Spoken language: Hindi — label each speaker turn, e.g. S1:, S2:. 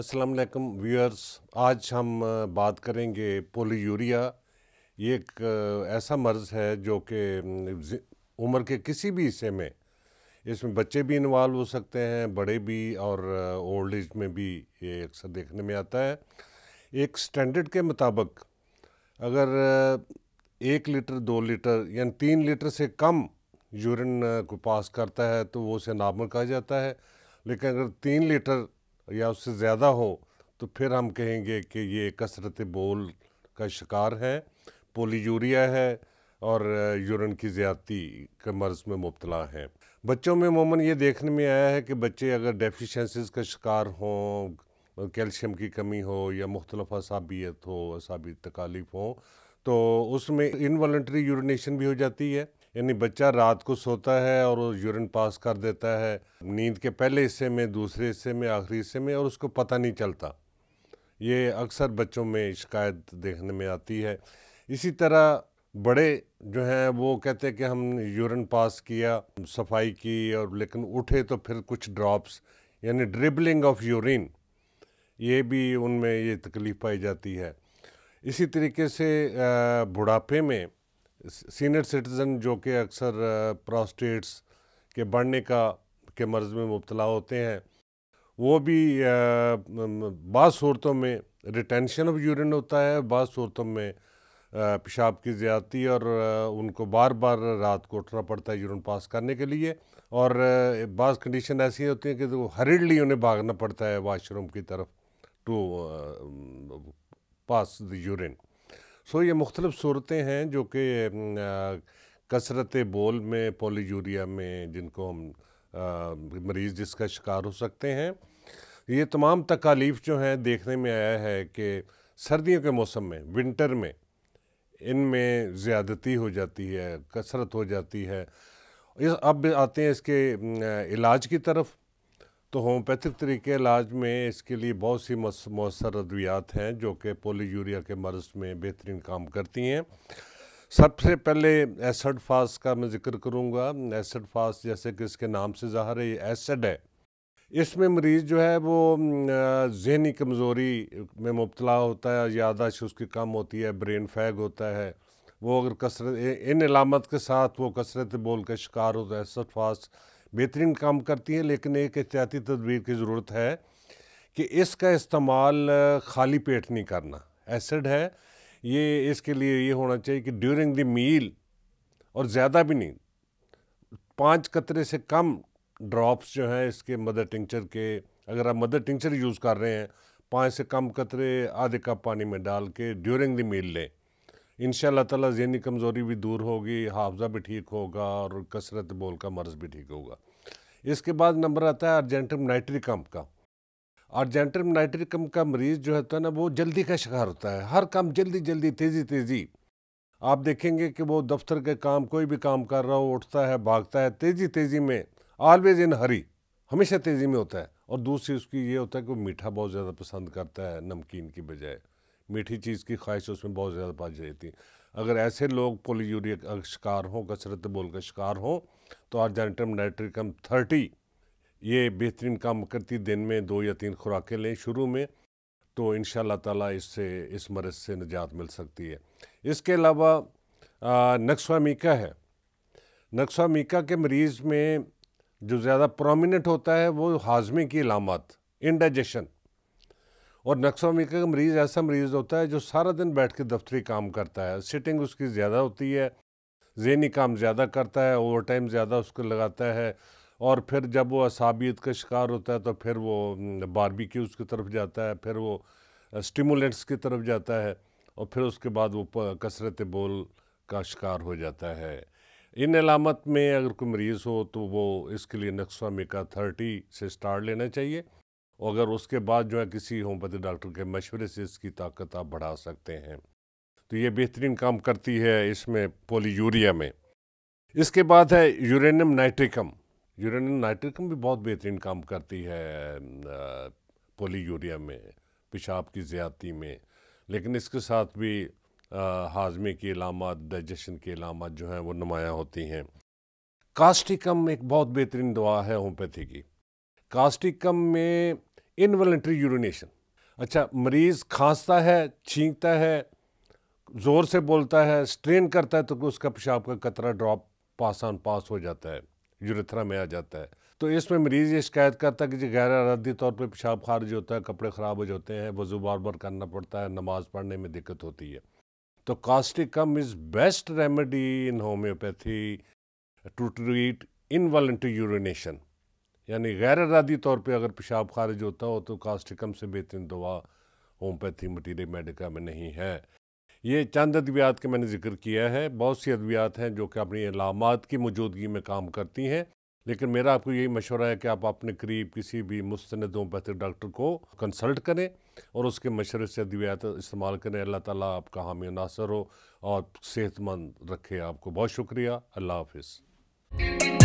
S1: अस्सलाम वालेकुम व्यूअर्स आज हम बात करेंगे पोलीयूरिया ये एक ऐसा मर्ज़ है जो कि उम्र के किसी भी हिस्से में इसमें बच्चे भी इन्वॉल्व हो सकते हैं बड़े भी और ओल्ड एज में भी ये अक्सर देखने में आता है एक स्टैंडर्ड के मुताबिक अगर एक लीटर दो लीटर यानी तीन लीटर से कम यूरिन को पास करता है तो वो उसे नॉर्मल कहा जाता है लेकिन अगर तीन लीटर या उससे ज़्यादा हो तो फिर हम कहेंगे कि ये कसरत बोल का शिकार है पोलीयूरिया है और यूरन की ज़्यादती के मर्ज़ में मुबतला है बच्चों में उमूमा ये देखने में आया है कि बच्चे अगर डेफिशेंसीज का शिकार हों कैल्शियम की कमी हो या मुख्तलफ असाबियत हो असाबी तकालीफ हो तो उसमें इनवॉल्ट्री यूरिनेशन भी हो जाती है यानी बच्चा रात को सोता है और वो यूरिन पास कर देता है नींद के पहले हिस्से में दूसरे हिस्से में आखिरी हिस्से में और उसको पता नहीं चलता ये अक्सर बच्चों में शिकायत देखने में आती है इसी तरह बड़े जो हैं वो कहते हैं कि हम यूरिन पास किया सफाई की और लेकिन उठे तो फिर कुछ ड्रॉप्स यानी ड्रिबलिंग ऑफ यूरिन ये भी उनमें ये तकलीफ़ पाई जाती है इसी तरीके से बुढ़ापे में सीनियर सिटीज़न जो कि अक्सर प्रोस्टेट्स के बढ़ने का के मर्ज़ में मुबतला होते हैं वो भी बाद सूरतों में रिटेंशन ऑफ यूरिन होता है बाज़ सूरतों में पेशाब की ज़्यादती और उनको बार बार रात को उठना पड़ता है यूरिन पास करने के लिए और बाज़ कंडीशन ऐसी होती है कि तो हरिडली उन्हें भागना पड़ता है वाशरूम की तरफ टू पास द यूरिन सो ये मुख्तलिफ़ सूरतें हैं जो कि कसरत बोल में पोलीजूरिया में जिनको हम मरीज़ जिसका शिकार हो सकते हैं ये तमाम तकालीफ जो हैं देखने में आया है कि सर्दियों के मौसम में विंटर में इनमें ज़्यादती हो जाती है कसरत हो जाती है इस अब आते हैं इसके इलाज की तरफ तो होम्योपैथिक तरीके इलाज में इसके लिए बहुत सी मौसर अद्वियात हैं जो कि पोली यूरिया के मर्ज में बेहतरीन काम करती हैं सबसे पहले एसड फास का मैं जिक्र करूँगा एसड फास जैसे कि इसके नाम से ज़ाहर है एसड है इसमें मरीज़ जो है वो जहनी कमज़ोरी में मुबतला होता है यादाश उसकी कम होती है ब्रेन फैग होता है वो अगर कसरत इन अलामत के साथ वो कसरत बोल का शिकार होता है एसड फास्ट बेहतरीन काम करती हैं लेकिन एक एहतियाती तदबीर की ज़रूरत है कि इसका इस्तेमाल खाली पेट नहीं करना एसिड है ये इसके लिए ये होना चाहिए कि ड्यूरिंग द मील और ज़्यादा भी नहीं पाँच कतरे से कम ड्रॉप्स जो हैं इसके मदर टिंचर के अगर आप मदर टिंचर यूज़ कर रहे हैं पाँच से कम कतरे आधे कप पानी में डाल के ड्यूरिंग द मील लें इन ताला जहनी कमज़ोरी भी दूर होगी हाफजा भी ठीक होगा और कसरत बोल का मर्ज़ भी ठीक होगा इसके बाद नंबर आता है अर्जेंटम नाइट्रिकम का अर्जेंटम नाइट्रिकम का मरीज़ जो होता है ना वो जल्दी का शिकार होता है हर काम जल्दी जल्दी तेज़ी तेज़ी आप देखेंगे कि वो दफ्तर के काम कोई भी काम कर रहा हो उठता है भागता है तेज़ी तेज़ी में ऑलवेज इन हरी हमेशा तेज़ी में होता है और दूसरी उसकी ये होता है कि वो मीठा बहुत ज़्यादा पसंद करता है नमकीन की बजाय मीठी चीज़ की ख्वाहिश उसमें बहुत ज़्यादा पाई जाती है अगर ऐसे लोग पोलियूरिया का शिकार हों कसरत बोल का शिकार हों तो आर्जेंटम नाइट्रिकम थर्टी ये बेहतरीन काम करती दिन में दो या तीन खुराकें लें शुरू में तो इन ताला इससे इस मरज़ से निजात मिल सकती है इसके अलावा नक्सवामीका है नक्सवामीका के मरीज़ में जो ज़्यादा प्रोमिनेंट होता है वो हाजमे की इलामत इंडाइजेशन और नक्सोमिका का मरीज़ ऐसा मरीज़ होता है जो सारा दिन बैठ के दफ्तरी काम करता है सिटिंग उसकी ज़्यादा होती है जहनी काम ज़्यादा करता है ओवर टाइम ज़्यादा उसको लगाता है और फिर जब वो असाबियत का शिकार होता है तो फिर वो बारबिक्यूज़ की तरफ जाता है फिर वो स्टिमुलेंट्स की तरफ जाता है और फिर उसके बाद वो कसरत बोल का शिकार हो जाता है इन अलामत में अगर कोई मरीज़ हो तो वो इसके लिए नक्सा मेका थर्टी से स्टार्ट लेना चाहिए अगर उसके बाद जो है किसी होम्योपैथी डॉक्टर के मशवरे से इसकी ताकत आप बढ़ा सकते हैं तो ये बेहतरीन काम करती है इसमें पोली यूरिया में इसके बाद है यूरेनियम नाइट्रिकम यूरेनियम नाइट्रिकम भी बहुत बेहतरीन काम करती है पोली यूरिया में पेशाब की ज़्यादती में लेकिन इसके साथ भी हाजमे की इलामत डाइजेशन की इलामत जो हैं वो नुमाया होती हैं कास्टिकम एक बहुत बेहतरीन दवा है होम्योपैथी की कास्टिकम में इनवलेंट्री यूरिनेशन अच्छा मरीज़ खांसता है छींकता है ज़ोर से बोलता है स्ट्रेन करता है तो उसका पेशाब का कतरा ड्रॉप पास ऑन पास हो जाता है यूरेथरा में आ जाता है तो इसमें मरीज़ ये शिकायत करता है कि गैर आरदी तौर पर पेशाब खारिज होता है कपड़े ख़राब हो जाते हैं वज़ू बार बार करना पड़ता है नमाज़ पढ़ने में दिक्कत होती है तो causticum is best remedy in homeopathy to treat involuntary urination यानी गैर इरादी तौर पे अगर पेशाब खारिज होता हो तो कास्टिकम से बेहतरीन दवा होम्योपैथी मटीरियल मेडिका में नहीं है ये चंद अद्वियात के मैंने जिक्र किया है बहुत सी अद्वियात हैं जो कि अपनी अलामत की मौजूदगी में काम करती हैं लेकिन मेरा आपको यही मशवरा है कि आप अपने करीब किसी भी मुस्ंद होम्योपैथिक डॉक्टर को कंसल्ट करें और उसके मशरे से अद्वियात इस्तेमाल करें अल्लाह ताली आपका हामी नासर हो और सेहतमंद रखे आपको बहुत शुक्रिया अल्लाह हाफिज़